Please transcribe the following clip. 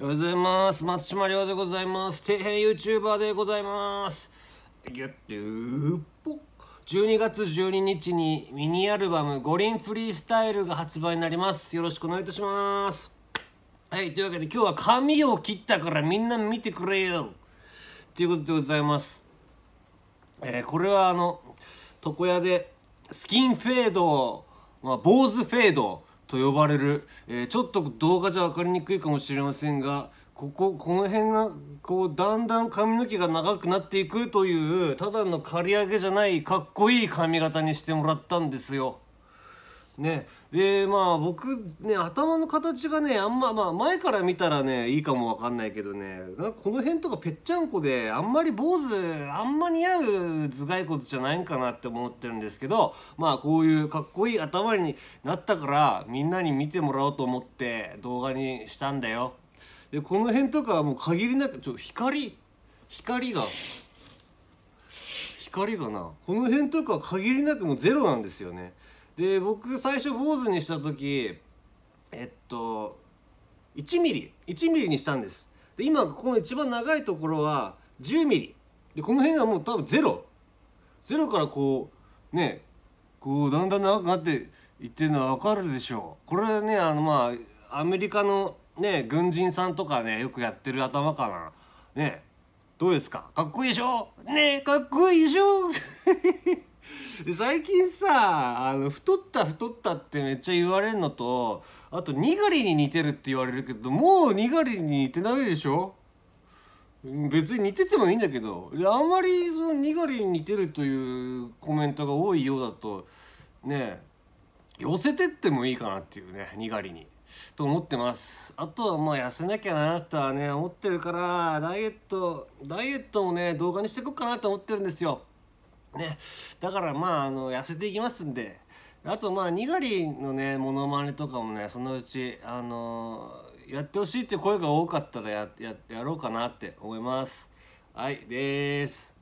おはようございます。松島亮でございます。底辺 YouTuber でございます。ギュッてぽ12月12日にミニアルバム「五輪フリースタイル」が発売になります。よろしくお願いいたします。はい、というわけで今日は髪を切ったからみんな見てくれよということでございます。えー、これはあの、床屋でスキンフェード、まあ、坊主フェード、と呼ばれる、えー、ちょっと動画じゃ分かりにくいかもしれませんがこここの辺がこうだんだん髪の毛が長くなっていくというただの刈り上げじゃないかっこいい髪型にしてもらったんですよ。ねでまあ僕ね頭の形がねあんま、まあ、前から見たらねいいかもわかんないけどねなんかこの辺とかぺっちゃんこであんまり坊主あんま似合う頭蓋骨じゃないんかなって思ってるんですけどまあこういうかっこいい頭になったからみんなに見てもらおうと思って動画にしたんだよ。でこの辺とかはもう限りなくちょ光光が光がなこの辺とか限りなくもうゼロなんですよね。で僕最初坊主にした時えっと 1mm1mm にしたんですで今この一番長いところは 10mm でこの辺はもう多分ゼロゼロからこうねこうだんだん長くなっていってるのは分かるでしょうこれねあのまあアメリカのね軍人さんとかねよくやってる頭かなねどうですかかっこいいでしょねかっこいいでしょ最近さあの太った太ったってめっちゃ言われるのとあとにがりに似てるって言われるけどもうにがりに似てないでしょ別に似ててもいいんだけどあんまりそのにがりに似てるというコメントが多いようだとね寄せてってもいいかなっていうねにがりに。と思ってますあとはまあ痩せなきゃなとはね思ってるからダイエットダイエットもね動画にしていこうかなと思ってるんですよねだからまああの痩せていきますんであとまあにがりのねモノマネとかもねそのうちあのー、やってほしいって声が多かったらややろうかなって思いますはいです